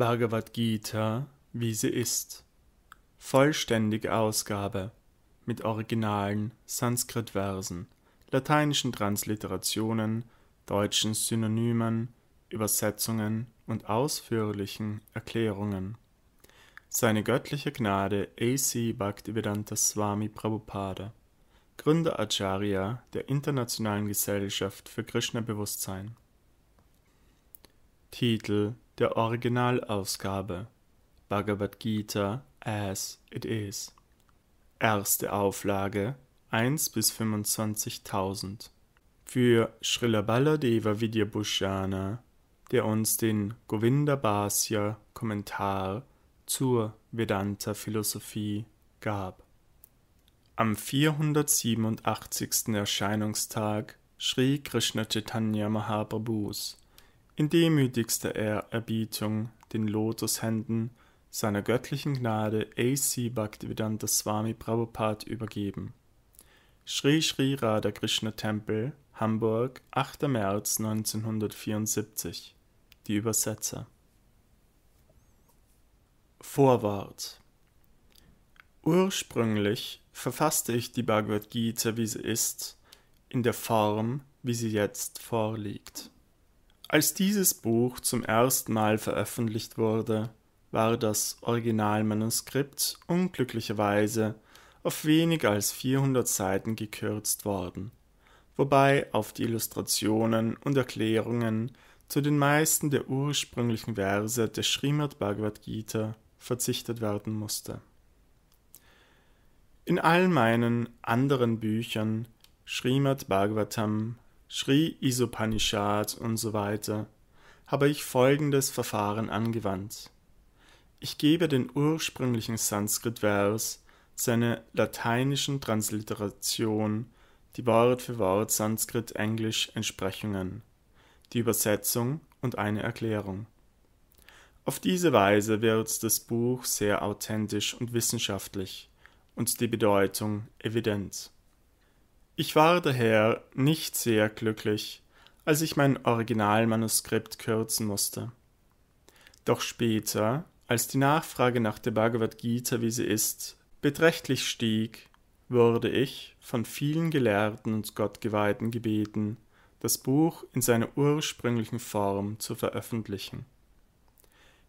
Bhagavad Gita, wie sie ist. Vollständige Ausgabe mit Originalen, Sanskrit-Versen, lateinischen Transliterationen, deutschen Synonymen, Übersetzungen und ausführlichen Erklärungen. Seine göttliche Gnade A.C. Bhaktivedanta Swami Prabhupada, Gründer Acharya der Internationalen Gesellschaft für Krishna-Bewusstsein. Titel der Originalausgabe Bhagavad Gita as it is. Erste Auflage 1 bis 25.000. Für Srila Baladeva Vidyabhushana, der uns den Govinda Bhasya Kommentar zur Vedanta Philosophie gab. Am 487. Erscheinungstag schrie Krishna Chaitanya Mahaprabhus in demütigster Ehrerbietung den Lotushänden seiner göttlichen Gnade A.C. Bhaktivedanta Swami Prabhupada übergeben. Sri Sri Radha Krishna Tempel, Hamburg, 8. März 1974. Die Übersetzer. Vorwort. Ursprünglich verfasste ich die Bhagavad Gita, wie sie ist, in der Form, wie sie jetzt vorliegt. Als dieses Buch zum ersten Mal veröffentlicht wurde, war das Originalmanuskript unglücklicherweise auf weniger als 400 Seiten gekürzt worden, wobei auf die Illustrationen und Erklärungen zu den meisten der ursprünglichen Verse der Srimad Bhagavad Gita verzichtet werden musste. In all meinen anderen Büchern Srimad Bhagavatam Sri Isopanishad und so weiter, habe ich folgendes Verfahren angewandt. Ich gebe den ursprünglichen Sanskrit-Vers seine lateinischen Transliteration, die Wort für Wort Sanskrit-Englisch Entsprechungen, die Übersetzung und eine Erklärung. Auf diese Weise wird das Buch sehr authentisch und wissenschaftlich und die Bedeutung evident. Ich war daher nicht sehr glücklich, als ich mein Originalmanuskript kürzen musste. Doch später, als die Nachfrage nach der Bhagavad Gita, wie sie ist, beträchtlich stieg, wurde ich von vielen Gelehrten und Gottgeweihten gebeten, das Buch in seiner ursprünglichen Form zu veröffentlichen.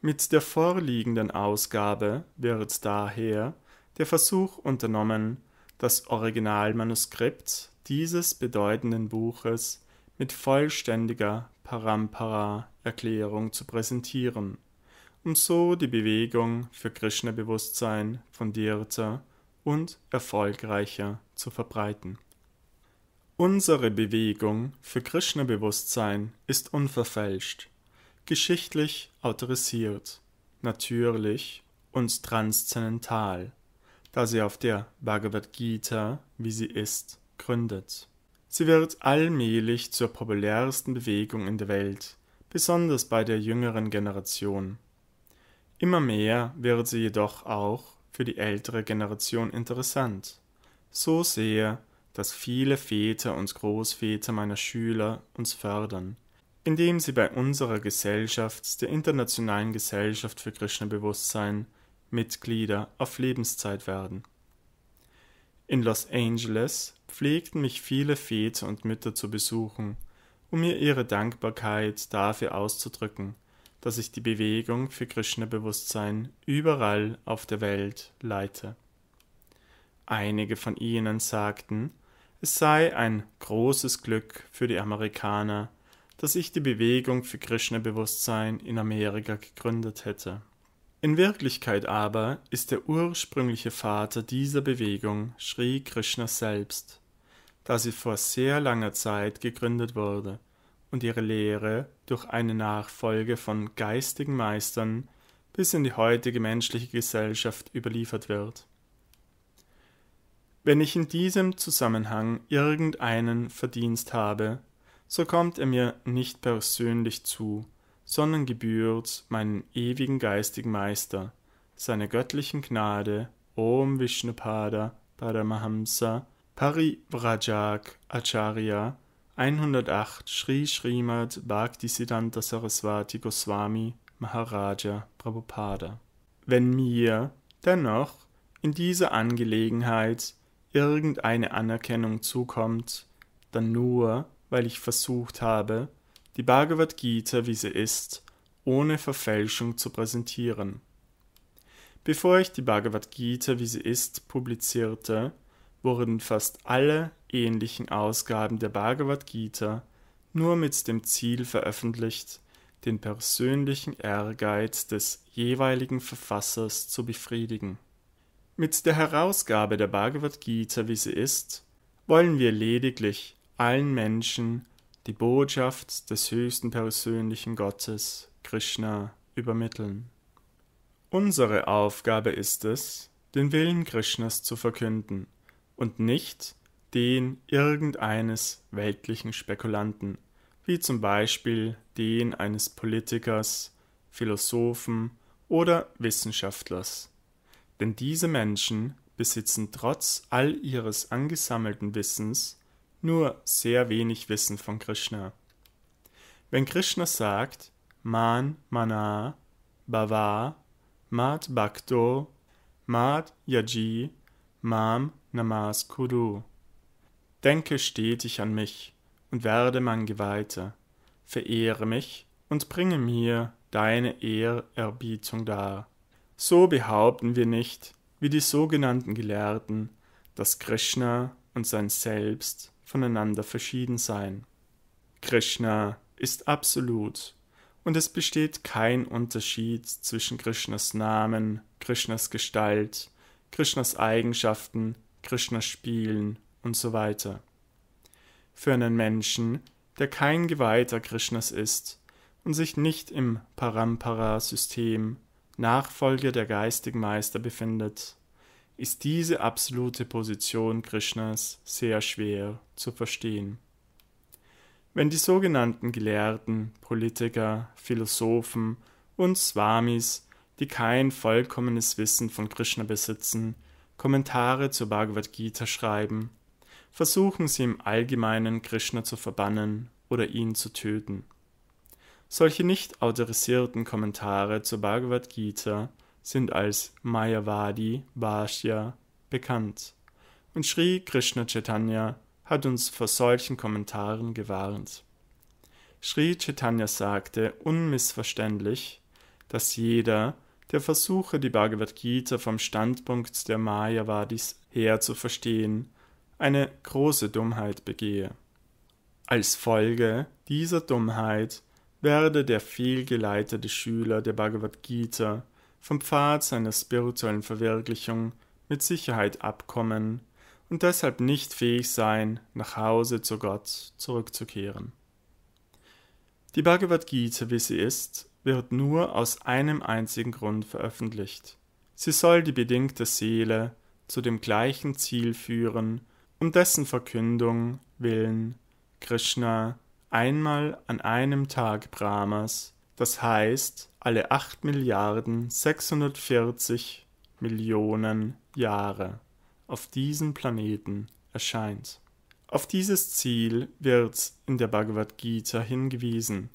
Mit der vorliegenden Ausgabe wird daher der Versuch unternommen, das Originalmanuskript dieses bedeutenden Buches mit vollständiger Parampara-Erklärung zu präsentieren, um so die Bewegung für Krishna-Bewusstsein fundierter und erfolgreicher zu verbreiten. Unsere Bewegung für Krishna-Bewusstsein ist unverfälscht, geschichtlich autorisiert, natürlich und transzendental da sie auf der Bhagavad Gita, wie sie ist, gründet. Sie wird allmählich zur populärsten Bewegung in der Welt, besonders bei der jüngeren Generation. Immer mehr wird sie jedoch auch für die ältere Generation interessant. So sehr, dass viele Väter und Großväter meiner Schüler uns fördern, indem sie bei unserer Gesellschaft, der Internationalen Gesellschaft für Krishna-Bewusstsein, Mitglieder auf Lebenszeit werden. In Los Angeles pflegten mich viele Väter und Mütter zu besuchen, um mir ihre Dankbarkeit dafür auszudrücken, dass ich die Bewegung für Krishna-Bewusstsein überall auf der Welt leite. Einige von ihnen sagten, es sei ein großes Glück für die Amerikaner, dass ich die Bewegung für Krishna-Bewusstsein in Amerika gegründet hätte. In Wirklichkeit aber ist der ursprüngliche Vater dieser Bewegung Sri Krishna selbst, da sie vor sehr langer Zeit gegründet wurde und ihre Lehre durch eine Nachfolge von geistigen Meistern bis in die heutige menschliche Gesellschaft überliefert wird. Wenn ich in diesem Zusammenhang irgendeinen Verdienst habe, so kommt er mir nicht persönlich zu, sondern gebührt meinem ewigen geistigen Meister, seiner göttlichen Gnade, Om Vishnupada Paramahamsa Parivrajak Acharya 108 Sri Srimad Bhaktisiddhanta Saraswati Goswami Maharaja Prabhupada. Wenn mir dennoch in dieser Angelegenheit irgendeine Anerkennung zukommt, dann nur, weil ich versucht habe, die Bhagavad Gita, wie sie ist, ohne Verfälschung zu präsentieren. Bevor ich die Bhagavad Gita, wie sie ist, publizierte, wurden fast alle ähnlichen Ausgaben der Bhagavad Gita nur mit dem Ziel veröffentlicht, den persönlichen Ehrgeiz des jeweiligen Verfassers zu befriedigen. Mit der Herausgabe der Bhagavad Gita, wie sie ist, wollen wir lediglich allen Menschen die Botschaft des höchsten persönlichen Gottes, Krishna, übermitteln. Unsere Aufgabe ist es, den Willen Krishnas zu verkünden und nicht den irgendeines weltlichen Spekulanten, wie zum Beispiel den eines Politikers, Philosophen oder Wissenschaftlers. Denn diese Menschen besitzen trotz all ihres angesammelten Wissens nur sehr wenig wissen von Krishna. Wenn Krishna sagt, Man Mana, Bhava, Mat Bhakto, Mat Yaji, Mam Namas Kuru. Denke stetig an mich und werde mein Geweihter. Verehre mich und bringe mir deine Ehrerbietung dar. So behaupten wir nicht, wie die sogenannten Gelehrten, dass Krishna und sein Selbst voneinander verschieden sein. Krishna ist absolut und es besteht kein Unterschied zwischen Krishnas Namen, Krishnas Gestalt, Krishnas Eigenschaften, Krishnas Spielen und so weiter. Für einen Menschen, der kein Geweihter Krishnas ist und sich nicht im Parampara-System, Nachfolger der geistigen Meister befindet, ist diese absolute Position Krishnas sehr schwer zu verstehen. Wenn die sogenannten Gelehrten, Politiker, Philosophen und Swamis, die kein vollkommenes Wissen von Krishna besitzen, Kommentare zur Bhagavad Gita schreiben, versuchen sie im Allgemeinen Krishna zu verbannen oder ihn zu töten. Solche nicht autorisierten Kommentare zur Bhagavad Gita sind als Mayavadi Bhashya bekannt. Und Sri Krishna Chaitanya hat uns vor solchen Kommentaren gewarnt. Sri Chaitanya sagte unmissverständlich, dass jeder, der versuche, die Bhagavad Gita vom Standpunkt der Mayavadis her zu verstehen, eine große Dummheit begehe. Als Folge dieser Dummheit werde der vielgeleitete Schüler der Bhagavad Gita vom Pfad seiner spirituellen Verwirklichung mit Sicherheit abkommen und deshalb nicht fähig sein, nach Hause zu Gott zurückzukehren. Die Bhagavad Gita, wie sie ist, wird nur aus einem einzigen Grund veröffentlicht. Sie soll die bedingte Seele zu dem gleichen Ziel führen, um dessen Verkündung willen Krishna einmal an einem Tag Brahmas das heißt, alle 8 Milliarden 640 Millionen Jahre auf diesem Planeten erscheint. Auf dieses Ziel wird in der Bhagavad Gita hingewiesen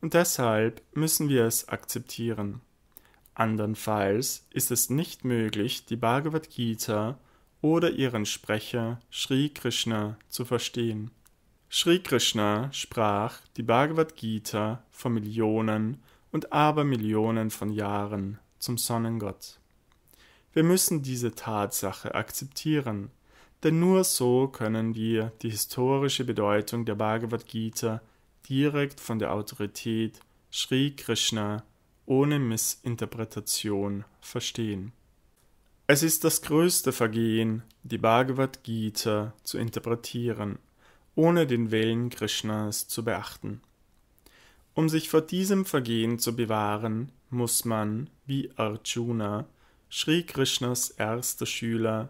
und deshalb müssen wir es akzeptieren. Andernfalls ist es nicht möglich, die Bhagavad Gita oder ihren Sprecher Sri Krishna zu verstehen. Sri Krishna sprach die Bhagavad Gita vor Millionen und Abermillionen von Jahren zum Sonnengott. Wir müssen diese Tatsache akzeptieren, denn nur so können wir die historische Bedeutung der Bhagavad Gita direkt von der Autorität Sri Krishna ohne Missinterpretation verstehen. Es ist das größte Vergehen, die Bhagavad Gita zu interpretieren – ohne den Willen Krishnas zu beachten. Um sich vor diesem Vergehen zu bewahren, muss man, wie Arjuna, Sri Krishnas erster Schüler,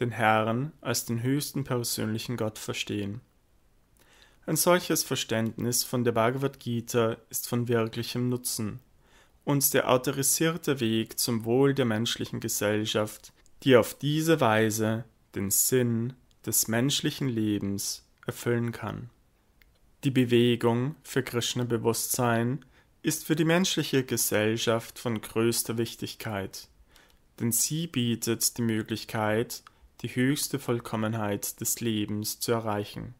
den Herrn als den höchsten persönlichen Gott verstehen. Ein solches Verständnis von der Bhagavad Gita ist von wirklichem Nutzen und der autorisierte Weg zum Wohl der menschlichen Gesellschaft, die auf diese Weise den Sinn des menschlichen Lebens erfüllen kann. Die Bewegung für Krishna-Bewusstsein ist für die menschliche Gesellschaft von größter Wichtigkeit, denn sie bietet die Möglichkeit, die höchste Vollkommenheit des Lebens zu erreichen.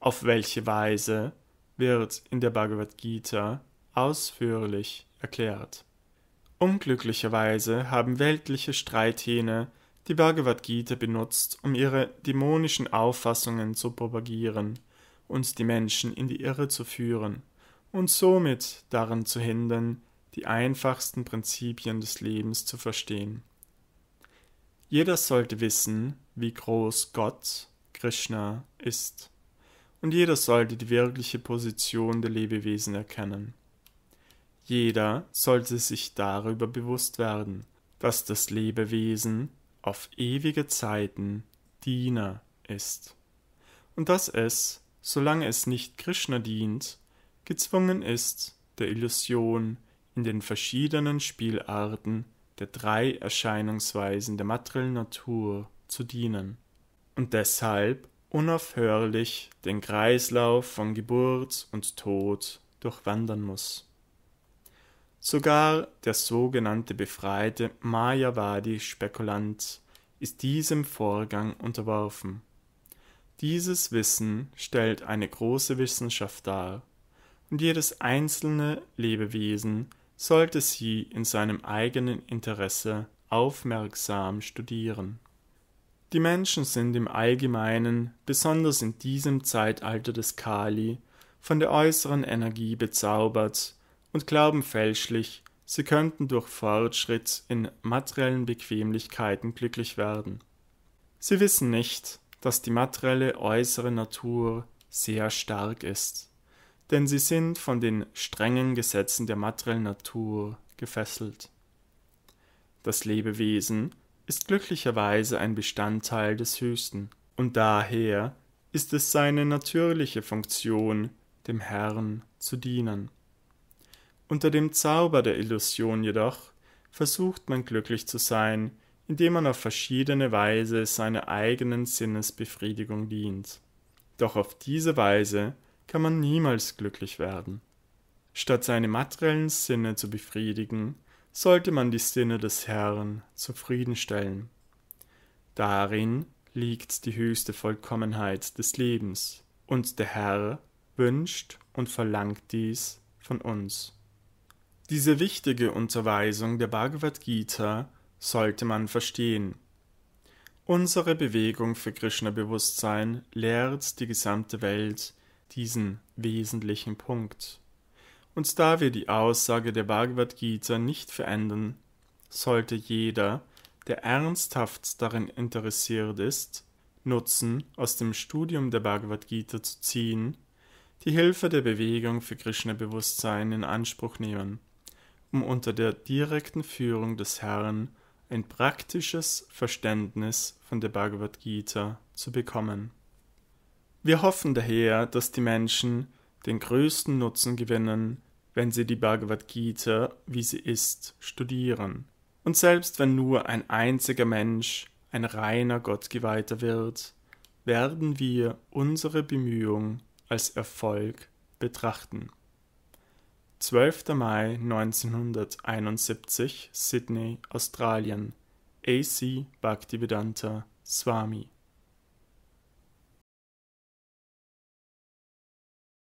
Auf welche Weise wird in der Bhagavad Gita ausführlich erklärt. Unglücklicherweise haben weltliche Streithähne die Bhagavad Gita benutzt, um ihre dämonischen Auffassungen zu propagieren und die Menschen in die Irre zu führen und somit daran zu hindern, die einfachsten Prinzipien des Lebens zu verstehen. Jeder sollte wissen, wie groß Gott, Krishna, ist, und jeder sollte die wirkliche Position der Lebewesen erkennen. Jeder sollte sich darüber bewusst werden, dass das Lebewesen auf ewige Zeiten Diener ist und dass es, solange es nicht Krishna dient, gezwungen ist, der Illusion in den verschiedenen Spielarten der drei Erscheinungsweisen der materiellen Natur zu dienen und deshalb unaufhörlich den Kreislauf von Geburt und Tod durchwandern muss. Sogar der sogenannte befreite Mayavadi-Spekulant ist diesem Vorgang unterworfen. Dieses Wissen stellt eine große Wissenschaft dar, und jedes einzelne Lebewesen sollte sie in seinem eigenen Interesse aufmerksam studieren. Die Menschen sind im Allgemeinen, besonders in diesem Zeitalter des Kali, von der äußeren Energie bezaubert, und glauben fälschlich, sie könnten durch Fortschritt in materiellen Bequemlichkeiten glücklich werden. Sie wissen nicht, dass die materielle äußere Natur sehr stark ist, denn sie sind von den strengen Gesetzen der materiellen Natur gefesselt. Das Lebewesen ist glücklicherweise ein Bestandteil des Höchsten, und daher ist es seine natürliche Funktion, dem Herrn zu dienen. Unter dem Zauber der Illusion jedoch versucht man glücklich zu sein, indem man auf verschiedene Weise seiner eigenen Sinnesbefriedigung dient. Doch auf diese Weise kann man niemals glücklich werden. Statt seine materiellen Sinne zu befriedigen, sollte man die Sinne des Herrn zufriedenstellen. Darin liegt die höchste Vollkommenheit des Lebens, und der Herr wünscht und verlangt dies von uns. Diese wichtige Unterweisung der Bhagavad Gita sollte man verstehen. Unsere Bewegung für Krishna-Bewusstsein lehrt die gesamte Welt diesen wesentlichen Punkt. Und da wir die Aussage der Bhagavad Gita nicht verändern, sollte jeder, der ernsthaft darin interessiert ist, Nutzen aus dem Studium der Bhagavad Gita zu ziehen, die Hilfe der Bewegung für Krishna-Bewusstsein in Anspruch nehmen um unter der direkten Führung des Herrn ein praktisches Verständnis von der Bhagavad Gita zu bekommen. Wir hoffen daher, dass die Menschen den größten Nutzen gewinnen, wenn sie die Bhagavad Gita, wie sie ist, studieren. Und selbst wenn nur ein einziger Mensch, ein reiner Gottgeweihter wird, werden wir unsere Bemühungen als Erfolg betrachten. 12. Mai 1971, Sydney, Australien. AC Bhaktivedanta Swami